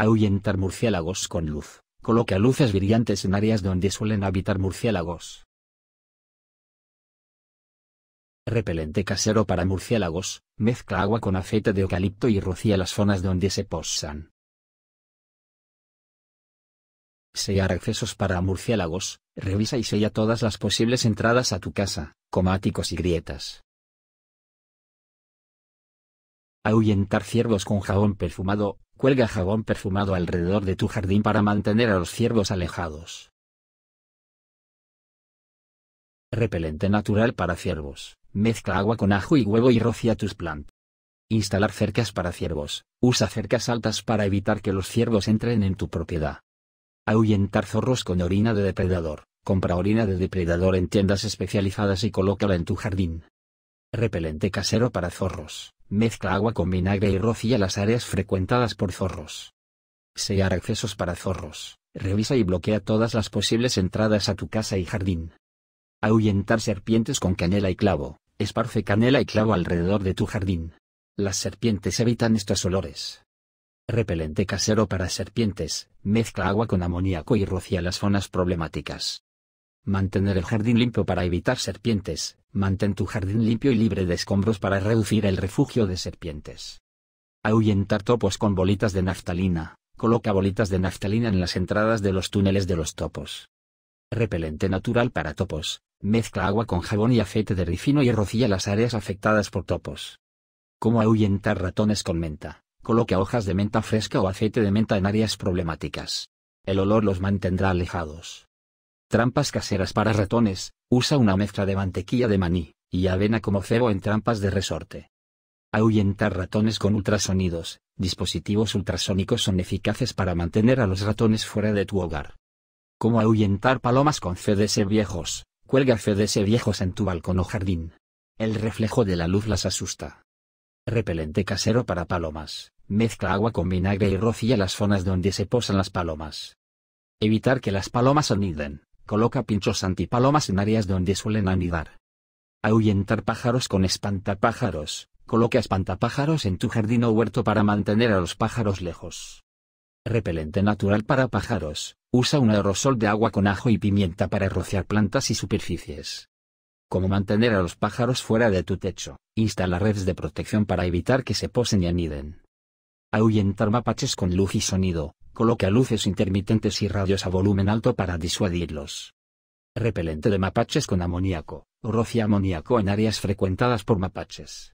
ahuyentar murciélagos con luz, coloca luces brillantes en áreas donde suelen habitar murciélagos. Repelente casero para murciélagos, mezcla agua con aceite de eucalipto y rocía las zonas donde se posan. Sellar accesos para murciélagos, revisa y sella todas las posibles entradas a tu casa, comáticos y grietas. Ahuyentar ciervos con jabón perfumado, Cuelga jabón perfumado alrededor de tu jardín para mantener a los ciervos alejados. Repelente natural para ciervos. Mezcla agua con ajo y huevo y rocia tus plantas. Instalar cercas para ciervos. Usa cercas altas para evitar que los ciervos entren en tu propiedad. Ahuyentar zorros con orina de depredador. Compra orina de depredador en tiendas especializadas y colócala en tu jardín. Repelente casero para zorros. Mezcla agua con vinagre y rocía las áreas frecuentadas por zorros. Sellar accesos para zorros. Revisa y bloquea todas las posibles entradas a tu casa y jardín. Ahuyentar serpientes con canela y clavo. Esparce canela y clavo alrededor de tu jardín. Las serpientes evitan estos olores. Repelente casero para serpientes. Mezcla agua con amoníaco y rocía las zonas problemáticas. Mantener el jardín limpio para evitar serpientes. Mantén tu jardín limpio y libre de escombros para reducir el refugio de serpientes. Ahuyentar topos con bolitas de naftalina. Coloca bolitas de naftalina en las entradas de los túneles de los topos. Repelente natural para topos. Mezcla agua con jabón y aceite de ricino y rocía las áreas afectadas por topos. Cómo ahuyentar ratones con menta. Coloca hojas de menta fresca o aceite de menta en áreas problemáticas. El olor los mantendrá alejados. Trampas caseras para ratones, usa una mezcla de mantequilla de maní, y avena como cebo en trampas de resorte. Ahuyentar ratones con ultrasonidos, dispositivos ultrasónicos son eficaces para mantener a los ratones fuera de tu hogar. Como ahuyentar palomas con CDS viejos, cuelga CDS viejos en tu balcón o jardín. El reflejo de la luz las asusta. Repelente casero para palomas, mezcla agua con vinagre y rocía las zonas donde se posan las palomas. Evitar que las palomas aniden. Coloca pinchos antipalomas en áreas donde suelen anidar. Ahuyentar pájaros con espantapájaros. Coloca espantapájaros en tu jardín o huerto para mantener a los pájaros lejos. Repelente natural para pájaros. Usa un aerosol de agua con ajo y pimienta para rociar plantas y superficies. Como mantener a los pájaros fuera de tu techo. Instala redes de protección para evitar que se posen y aniden. Ahuyentar mapaches con luz y sonido. Coloca luces intermitentes y radios a volumen alto para disuadirlos. Repelente de mapaches con amoníaco, o rocia amoníaco en áreas frecuentadas por mapaches.